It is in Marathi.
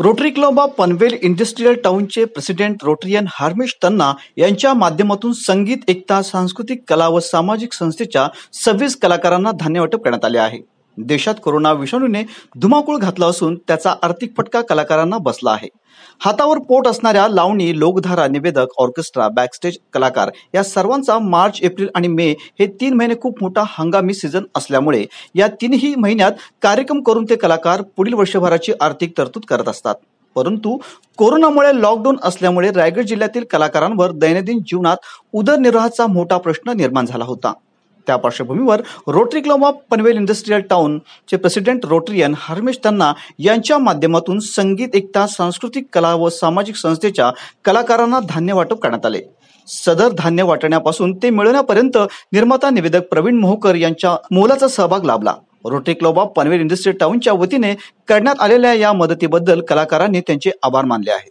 rotary club of Panvel industrial टाऊनचे प्रेसिडेंट रोटरियन हार्मेश तन्ना यांच्या माध्यमातून संगीत एकता सांस्कृतिक कला व सामाजिक संस्थेच्या सव्वीस कलाकारांना धान्य वाटप करण्यात आले आहे देशात कोरोना विषाणूने धुमाकूळ घातला असून त्याचा आर्थिक फटका कलाकारांना बसला आहे हातावर पोट असणाऱ्या लावणी लोकधारा निवेदक ऑर्केस्ट्रा बॅकस्टेज कलाकार या सर्वांचा मार्च एप्रिल आणि मे हे तीन महिने खूप मोठा हंगामी सीझन असल्यामुळे या तीनही महिन्यात कार्यक्रम करून ते कलाकार पुढील वर्षभराची आर्थिक तरतूद करत असतात परंतु कोरोनामुळे लॉकडाऊन असल्यामुळे रायगड जिल्ह्यातील कलाकारांवर दैनंदिन जीवनात उदरनिर्वाहाचा मोठा प्रश्न निर्माण झाला होता त्या पार्श्वभूमीवर rotary club of Panvel industrial चे प्रेसिडेंट रोटरियन हरमेश तन्ना यांच्या माध्यमातून संगीत एकता सांस्कृतिक कला व सामाजिक संस्थेच्या कलाकारांना धान्य वाटप करण्यात आले सदर धान्य वाटण्यापासून ते मिळवण्यापर्यंत निर्माता निवेदक प्रवीण मोहकर यांच्या मोलाचा सहभाग लाभला rotary club of Panvel industrial टाऊनच्या वतीने करण्यात आलेल्या या मदतीबद्दल कलाकारांनी त्यांचे आभार मानले आहेत